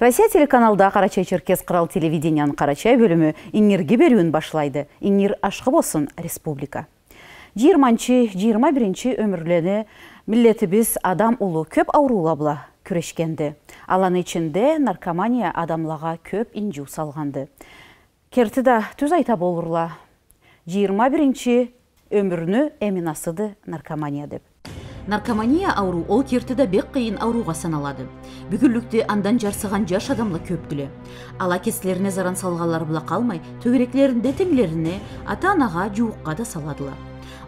Россия телеканалда қарачай Черкес қырал телевиденияның Карачай бөлімі иңнерге беруін башлайды. Иңер ашқы болсын республика. 20-21 өмірлені милletimiz адам ұлы көп ауруға бұла күрешкенді. Алан ішінде наркомания адамлаға көп инжу салғанды. Керті да түз айта болырла. 21 өміріні эминасыды наркомания деп наркомания ауру ол бек қиын ауруға саналады бүгүрлүктө андан жарсыған жаш адамлы көп күлі. ал заран салғалар бұла қалмай, төберектеринде теңлеріне ата анаға жуыққа да саладыла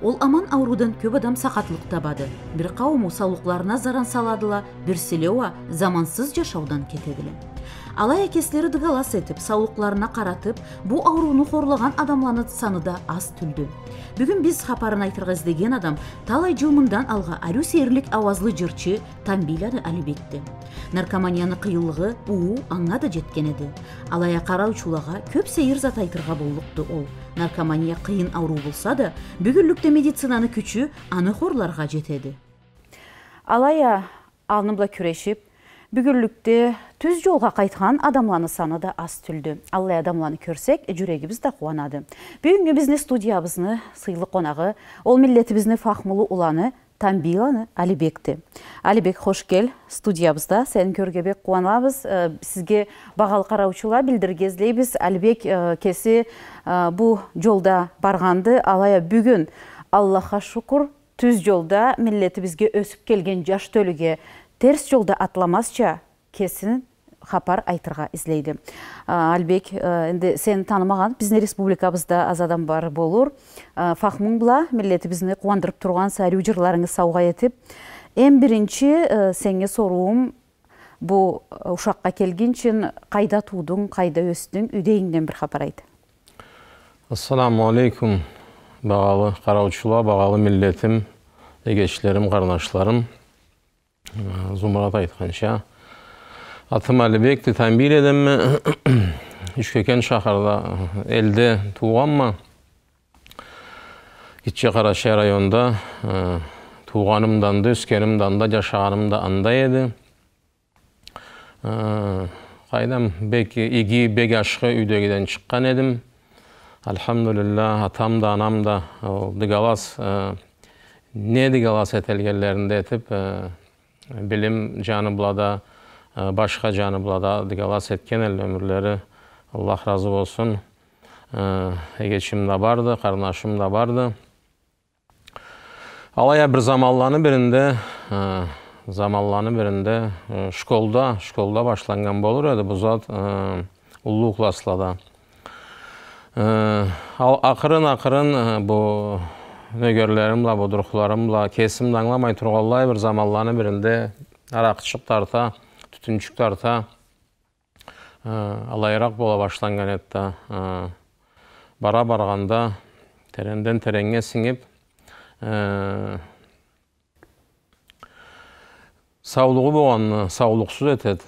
ол аман аурудан көп адам сақатлық табады бір қауым усалукларына заран саладыла бір селеуа замансыз жашаудан кетеділі алай әкеслери дыгалас этип сауықларына қаратып, бұ ауруыны қорлыған адамланы саны да аз түлді. Бүгін біз хапарын айтырга деген адам талай жыл алға алга арюс ауазлы авазлы жырчы тамбиляны алибекти наркоманияны қиылығы уу аңа да жеткен эди алая караучулага көп сейір зат айтырға ол наркомания қиын ауру болса да бүгүнлүктө медицинаны күчі аны қорларға жетеді. алая алны күрешіп, күрешип түз жолға қайтқан адамланы саны да аз түлді. Аллай адамланы көрсек, жүрегіміз да қуанады. Бүгінгі бізні студиябызны сыйлы қонағы, ол милетибізні фахмылы уланы Тамбиланы Алибекті. Алибек, қош кел, студиябызда. сәнің көргебек қуанабыз. Ә, сізге бағал қараучыла білдіргезлейбіз. Алибек ә, кесі ә, бұ жолда барғанды, алая бүгін Аллаха шүкір түз жолда бізге өсіп келген жаш төліге терс жолда атламасча кесін хапар айтырға іздейді албек енді сен танымаған біздің республикабызда аз адам бар болур фахмың бұла милletибизни кубандырып турган сарю жырларыңыз сауга Ең эң биринчи сенге соруум бу ушакка келгинчен кайда туудуң кайда өстүң үйдейиңден бир хабар айт ассаламу алейкум бағалы караучулар бағалы милетим эгечилерим карындашларым зумрат айтканча атым әлібек титамбил едіммі үшкекен шаһарда елде туғанмын Китче Қарашай районда туғанымдан да өскенімдан да жашағаным да андай еді қайдам бек иги бек ашқы үйдегіден шыққан едім Alhamdulillah да da anam da digalas ne digalas etelgelerinde etip e, bilim да başqa cənublarda qilas etgən el ömürləri Allah razı olsun. Egeçim də vardı, барды, da vardı. Alaya bir zamanlarını birində zamanlarını birində şkolda, şkolda başlanğan bolur idi bu zat ullu klaslada. Ақырын ақырын bu nögörlerimle, bu duruqlarımla, kesimde anlamay бір bir zamanlarını birinde araqçıq tarta түтүнчүк тарта алайыраак бола башланган эт бара барганда тереңден тереңге сиңип саулугу болгон саулуксуз этет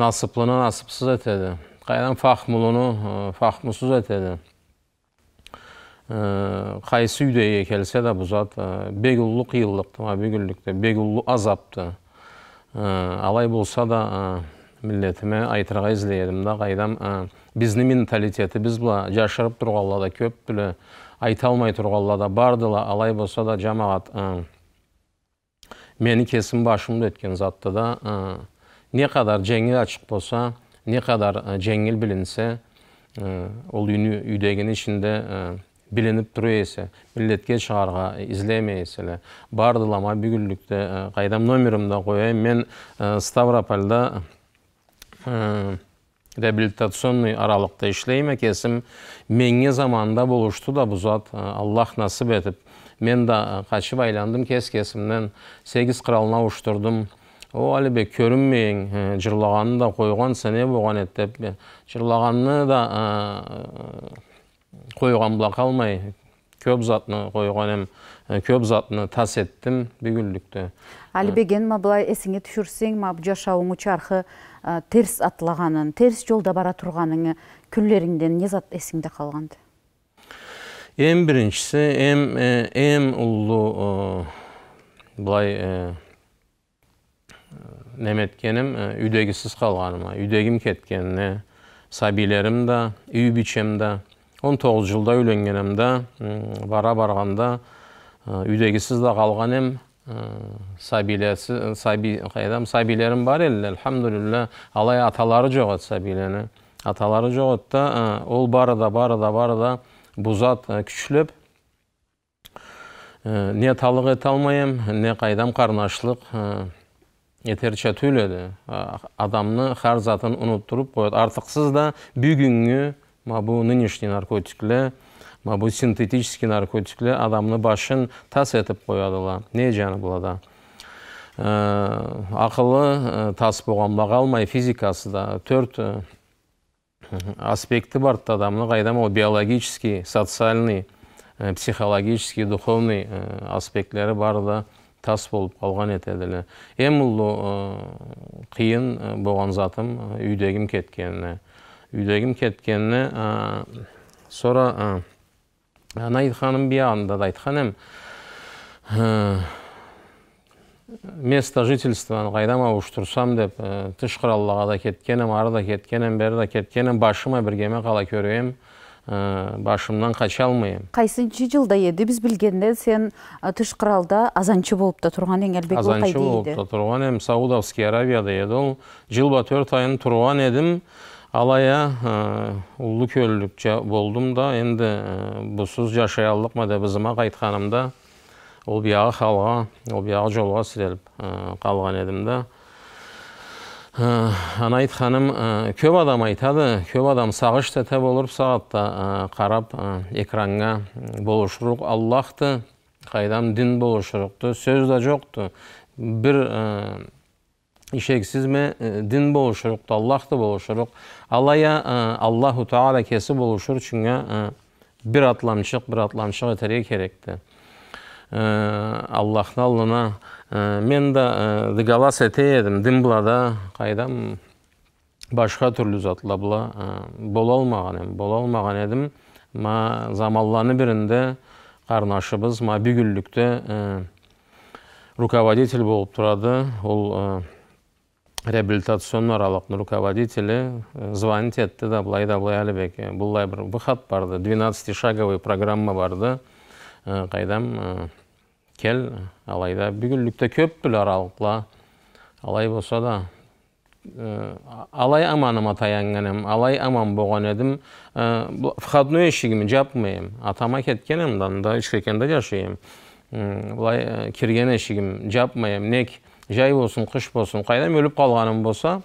насыплыны насыпсыз этеди кайдан фахмулуну фахмусуз этеди кайсы үйдө келсе да бузат бегуллук ыйылдыкты могу бүгүнлүктө азапты Э, алай болса да э, милетіме айтырға іздедім да қайдам э, біздің біз бұла жашырып тұрғанла көп білі, айта алмай тұрғанла да бардыла алай болса да жамағат мені кесім башымды өткен затты да не қадар жеңіл ашық болса не қадар жеңіл білінсе ол үйдегінің ішінде билинип туруэси шығарға, чыгарга излемейсиле бардылама бүгілікті қайдам номерімді коеюн мен ставропольда реабилитационный аралықты иштейм кесім, менге заманда болушты да бұзат, аллах насып етіп мен да қачып айландым кес кесімден сегиз қыралына ұштырдым, о алибек көрінмейін, жырлаганын да қойған сәне болған эт деп да қойған бұла қалмай көп затны қойған ем э, көп затны тас еттім бүгілдікті. алибеген э. ма былай эсиңе түшүрсөң ма жашауыңы чархы э, терс атлаганын терс жолда бара тұрғаның күнлериңден не зат эсиңде қалғанды. эң біріншісі эм ұлы улуу былай неметкеним үйдегісіз калганыма үйдегім кеткенине да үй бичем да 19 жылда үйленгенімді бара барғанда үйдегісіз де қалған ем сәбилесі сәбилерім бар еді алай аталары жоқ еді сәбилені аталары жоқ да ол бары да бары да бары да бұзат күшілеп не талық ете алмайым не қайдам қарнашлық етерше төледі адамны хар затын ұнуттырып қояды артықсыз да бүгінгі мабу нынешний наркотикле мабу синтетический наркотикле адамны башын тас етіп қоядыла не жаны булада Ақылы тас болгонго калмай физикасы да төрт аспекті бар адамны кайдан биологический социальный психологический духовный аспектлері бар да тас болып қалған етеділі эле қиын болған затым үйдегім кеткени үйдегім кеткені сора айтқаным биягында да айткан эм место жительствоны ауыштырсам деп тыш да кеткен ары да кеткенім, да кеткен башыма біргеме қала көрөм башымдан кача алмайм кайсынчы жылда еді, біз білгенде сен тыш құралда азанчы болып да турган ең әлбек азанчы болуп та турган эм саудовский арабияда еді ол жылба төрт айын тұрған едім. Алая улы көлдүкчө болдым да, енді бұсыз жашай алдық мәді бізіма қайтқанымда, ол бияғы қалға, ол бияғы жолға сіреліп қалған едім да. Ана айтқаным, көп адам айтады, көп адам сағыш тәте болып сағатта қарап экранға болушыруқ Аллахты, қайдам дин болушыруқты, сөз да жоқты. Бір ишексизме дин болушурук аллахты болушурук алая аллаху таала кеси болушур чүңө бір атламшық, бір атламчык этерге керекті. аллахтын алдына мен да әте едім, дин булада қайдам, башка түрлүү затла була боло алмаган едім, боло алмаган эдим ма замалланы бірінде қарнашыбыз, ма руководитель болып тұрады, ол реабилитацион аралык руководители э, звонить этти да былай да былай әлібек бұлай бір выход барды 12-шаговый программа барды э, қайдам э, кел алайда бүгінлікте көп бүл аралықла алай болса да алай аманыма таянғаным алай аман болған едім входной ешігімі жапмайым атама да данда ішкекенде жашайым былай кірген ешігім жапмайым нек жай болсын қыш болсын қайдан өліп қалғаным болса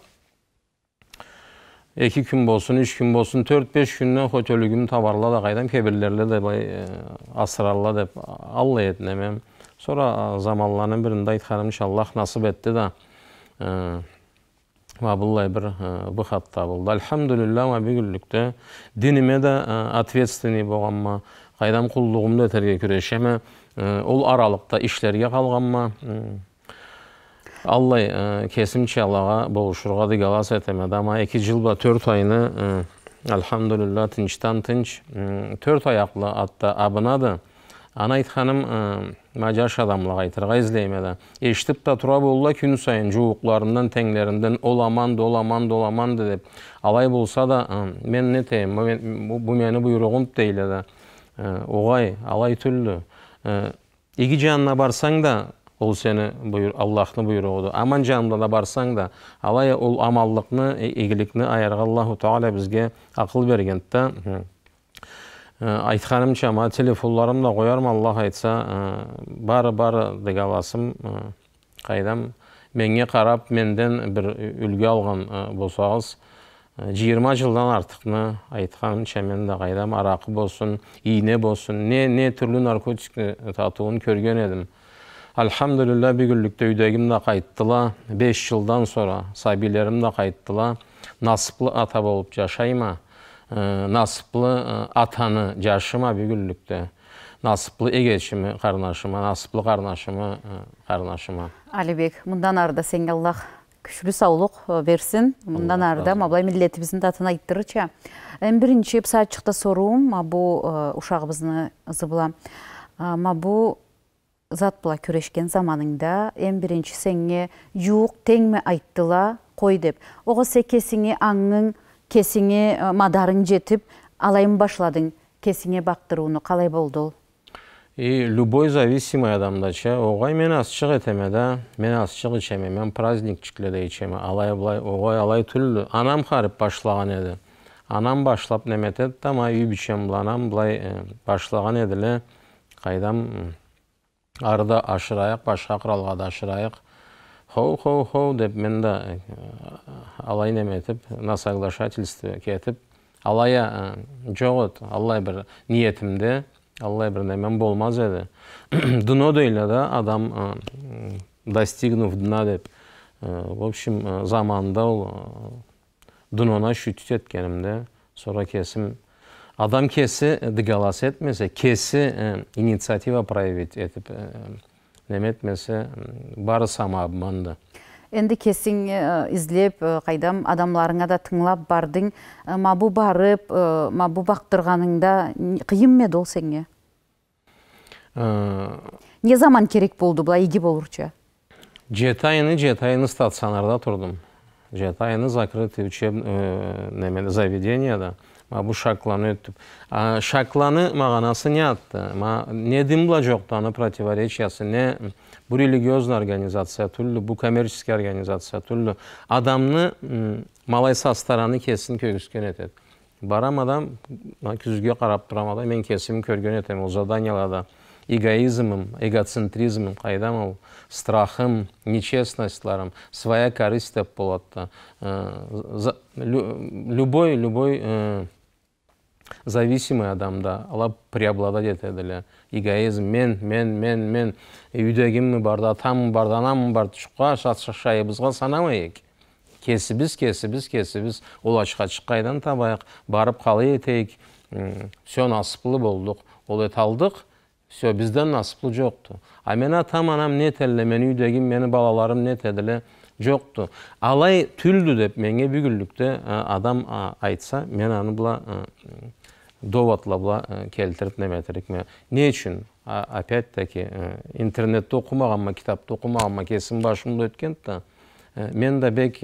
екі күн болсын үш күн болсын төрт бес күннен хотелүгім табарла қайдан кебірлерле де былай асырарла деп алла еді немем сонра заманланың бірінде айтқаным иншаллах насып етті да былай бір выход болды альхамдулилля мабигүлікті дініме де ответственный болғанма қайдан құлдығымды өтерге күрешемі ол аралықта іштерге қалғанма ма Аллай кесимче Аллаға болушурга диг алас этем адама 2 жыл ба 4 айны алхамдулилла тынчтан тынч 4 аяқлы атта абынады. Ана айтқаным мажаш адамлыға айтырға іздеймеді. Ештіп та тұра болула күн сайын жуықларымдан, тәңлерімден ол аман да, деп. Алай болса да, мен не тейм, бұ мені бұйрығым дейледі. Оғай, алай түлді. Игі жанына барсаң да, ол сені бұйыр, аллахтың аман жанымда да барсаң да алай ол амаллықны игілікні аярға аллаху тағала бізге ақыл берген да э, айтқанымша ма телефонларымды аллах айтса э, бары бары дегаласым аласым э, қайдам менге қарап менден бір үлгі алған болсаңыз жиырма жылдан артықны айтқанымша мен де қайдам арақы болсын ине болсын не не түрлі наркотик татуын көрген едім альхамдулилля бүгүнлүктө үйдөгүмде кайттыла беш жылдан соро сабийлерим да кайттыла насыплы ата болуп жашайма насыплы атаны жашыма бүгүнлүктө насыплы эгечими карнашыма насыплы карнашымы карнашыма алибек мындан ары да сенге аллах күчлүү саулук берсин мындан ары да мабылай милдетибиздин датын айттырыча эң биринчи псаатчыкта соруум мабу мабу зат бұла көрешкен заманыңда эң бірінші сеңе юқ теңме айттыла қой деп оғы се кесіңе аңың кесіңе э, мадарың жетіп алайын башладың кесіңе бақтыруыны қалай болды И любой зависимый адамда че, оғай мен асчық этеме да, мен асчық ішеме, мен праздник чикледе ішеме, алай былай, оғай алай түрлі. Анам қарып башлаған еді. Анам башлап неметеді, тама үй бичем анам былай э, башлаған еділі, қайдам арда ашырайық башқа құралға да ашырайық хоу хоу хоу деп мен де э, алай неметіп на соглашательство кетіп алая э, жоқ еді аллай бір ниетімде аллай бір немен болмаз еді дно дейді да адам э, достигнув дна деп в общем заманда ол дноны ощутить еткенімде сора кесім, адам кесі дыгалас етмесе кесі инициатива проявить етіп э, неметмесе бары сама обманды енді кесің іздеп э, э, қайдам адамларыңа да тыңлап бардың мабу барып мабу бақтырғаныңда қиын ме ол сеңе не заман керек болды бұлай иги болурча жеті айны жеті стационарда тұрдым жеті айны закрытый учеб заведенияда bu шакланы өттіп. а шакланы мағанасы не атты не дин жоқтаны противоречиясы не бу религиозный организация түрлү бу коммерческий организация түрлү адамны малайса стороны кесін көгүзгөн этет барам адам күзгө карап турам адам мен кесим көргөн этем ол заданияларда эгоизмым эгоцентризмым қайдам ал страхым нечестностьларым своя корысть деп любой любой зависимый адамда ала преобладать етеді эле эгоизм мен мен мен мен бар да атам бар анаммын барды чукка шайыбызга санамайык кесибиз кесибиз кесибиз ол ачка кайдан табайық, барып қалай етейік, все насыплы болдық, ол эте алдык все бізден насыплы жоқты. а мен атам анам не эле үйдегім, үйдөгү мені балаларым не эле жоқты алай түлдү деп менге бүгүнлүктө адам айтса мен аны доватлабла келтіріп неметірік ме не үшін опять таки интернетті оқымаған ма кітапты оқымаған ма кесім башымда өткен та мен да бек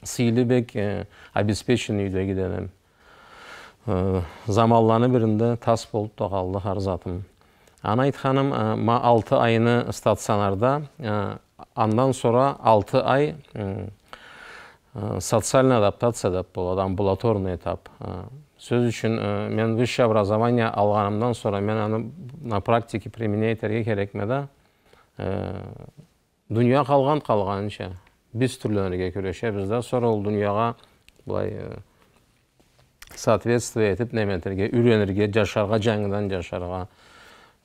сыйлы бек обеспеченный үйдегі дедім замалланы бірінде тас болып та қалды арзатым ана айтқаным ма алты айыны стационарда андан сора алты ай социальный адаптация деп болады амбулаторный этап сөз үшін мен высший образование алғанымдан sonra мен аны на практике применять етерге керек ме да дүния қалған қалғанша біз түрлерге күрешеміз да sonra ол дүнияға былай соответствие етіп неметерге үйренерге жашарға жаңадан жашарға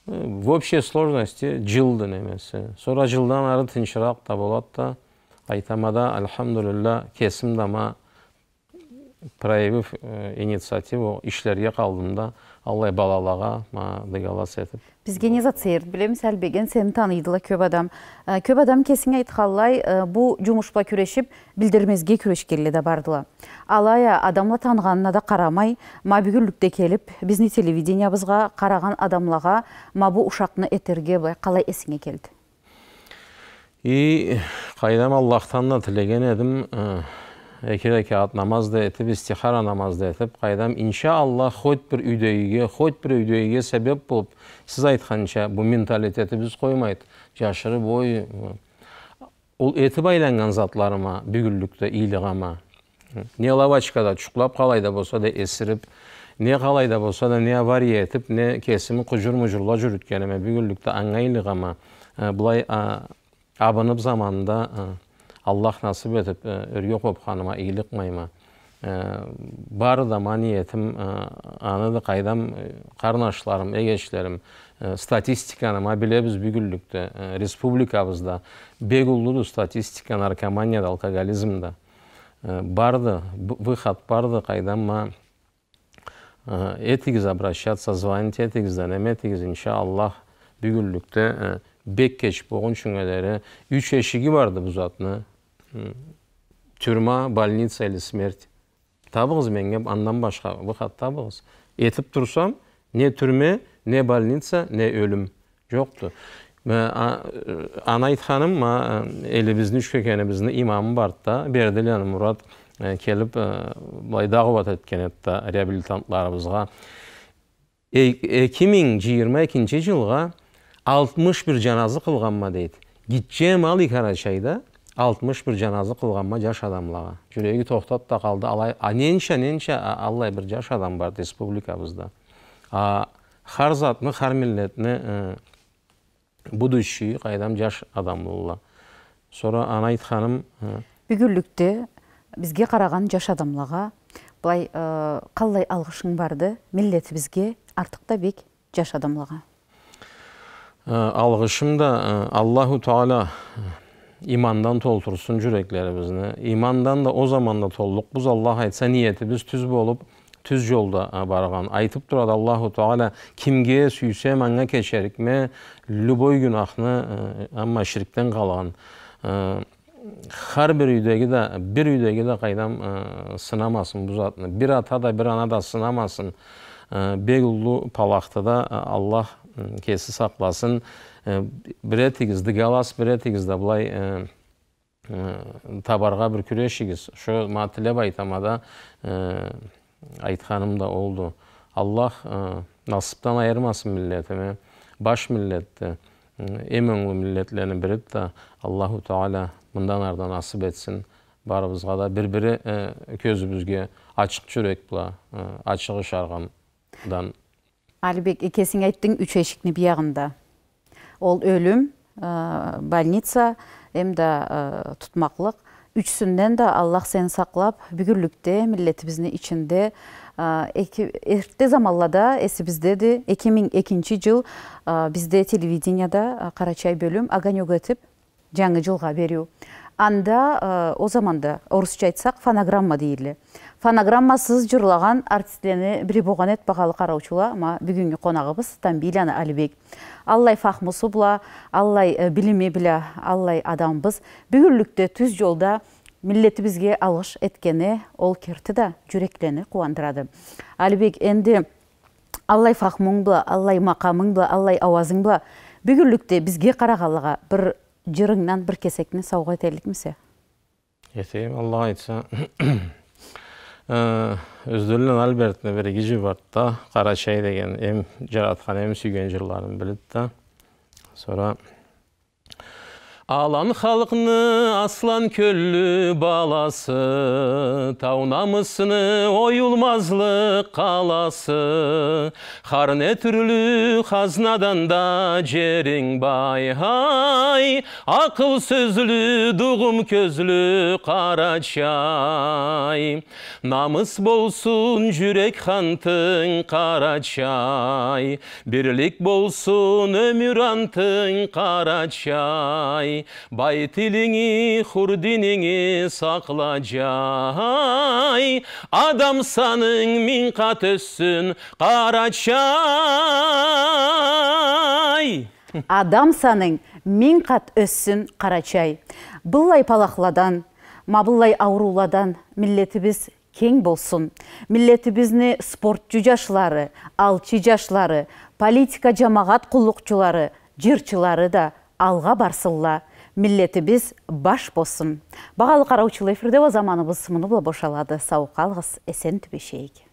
в общей сложности жылды немесі сора жылдан ары тыншырақ та болады да айтамада альхамдулилля кесім дама проявив э, инициативу ішлерге калдым аллай балалаға ма етіп. етіп бизге низат сейірді, білеміз әлбеген сени таныйдыла көп адам э, көп адам кесің айтканлай э, бу жұмышпа күрешип білдірмезге күрешкенле де бардыла алая адамла танғанына да карамай келіп, келип биздин телевидениябызга караган ма мабу ушакны этерге бай калай эсиңе келди и аллахтан да тилеген эдим екі намаз намазды етіп истихара намазды етіп қайдам иншалла хоть бір үйдегіге хоть бір үйдегіге себеп болып сіз айтқанша бұл біз қоймайды жашырып ой ол еті байланған затларыма бүгүрлүктө ма, не лавачкада шұқылап қалай да болса да есіріп не қалай да болса да не авария етіп, не кесими кужур мужурлар жүрүткениме бүгүрлүктө аңга ыйлыгама абынып заманында аллах насып етіп үрге қойып ханыма ийлік майма ә, да қайдам қарнашыларым егешілерім статистиканы ма білеміз бүгілдікті республикабызда бегулуду статистика да алкоголизмда ә, барды выход барды қайдан ма обращаться звонить етіңіз да иншааллах бек кеч болғун үш барды барды бұзатыны тюрьма больница или смерть табыңыз менге андан башка выход табыңыз этип турсам не түрме не больница не өлім жоқты ана ханым элибиздин үч кекенибиздин имамы бар да бердилен мурат ә, келип ә, былай дагыбат эткен еді да реабилитантларыбызга эки миң жыйырма экинчи жылга алтымыш бир жаназа кылганма дейт ал 61 жаназа кылганма жаш адамлаға. Жүрегі токтоп та калды алай а ненше, ненше аллай бир жаш адам бар республикабызда а ар затны ар милдетни э, будущий кайдам жаш адамлар соро аны айтканым э, бүгүнлүктө бизге караган жаш адамлаға былай калай э, алгышың барды милдетибизге артык да бек жаш адамлаға. алгышым да аллаху таала imandan toltursun cüreklerimizini. İmandan da o zaman da tolluk. Biz Allah'a etse niyetimiz tüz olup tüz yolda barğan. Aytıp durad Allahu Teala kimge süyse manga mi? luboy günahını e, amma şirkten qalan. E, Her bir üydegi de bir üydegi de qaydam e, sınamasın bu zatını. Bir ata da bir ana da sınamasın. Begullu da Allah kesi saklasın. Э, біретігіз дігалас біретігіз да былай э, э, табарға бір күрешігіз шо ма тілеп айтамада айтқаным да олды аллах насыптан айырмасын миллетіме баш миллетті эң оңлы миллетлерін да аллаху тағала мындан ардан асып етсін баарыбызга да бір бірі көзімізге ашық жүрек бұла ачығы шарғандан Алибек, екесің айттың үш эшиктин биягында ол өлім э, больница эмда ә, э, тутмаклык үчсүнөн да аллах сени саклап бүгүрлүктө миллетибиздин ичинде эрте замаллада эсибиздеди эки миң экинчи жыл э, бизде телевиденияда кара чай бөлүм огонек этип жаңы жылга берүү анда о заманда орусча айтсак фонограмма дейли фонограммасыз жырлаган артистлені бири болгон эт багалы караучула ама бүгүнкү конагыбыз алибек аллай фахмысы бұла аллай билими біля аллай адамбыз Бүгірлікті түз жолда бізге алғыш әткені ол керті да жүреклені қуандырады. алибек әнді аллай фахмың бұла аллай мақамың бұла аллай ауазың бұла бізге бизге бір бир бір бир сауға тәлік этеликмисе аллаға айтса Э, өздөрүнөн альбертне бир кижи бар да кара деген эм жараткан эм сүйгөн жырларын билет да алан халқыны аслан көллі баласы тау намысыны ойылмазлық қаласы харне түрлі қазнадан да жерің бай ақыл сөзлі дұғым көзлі қарачай намыс болсын жүрек хантың қарачай бірлік болсын өмір антың қарачай бай тіліңе құр сақла жай адам саның минқа түссін қарачай адам саның қат өссін қарачай былай палақладан мабыллай ауруладан біз кең болсын милletimizni спорт жужашлары алчы жашлары политика жамағат құлықчылары жырчылары да алға барсылла біз баш болсын бағалы караучыл эфирде о заманыбыз бұл бошалады сау әсен эсен түбешейік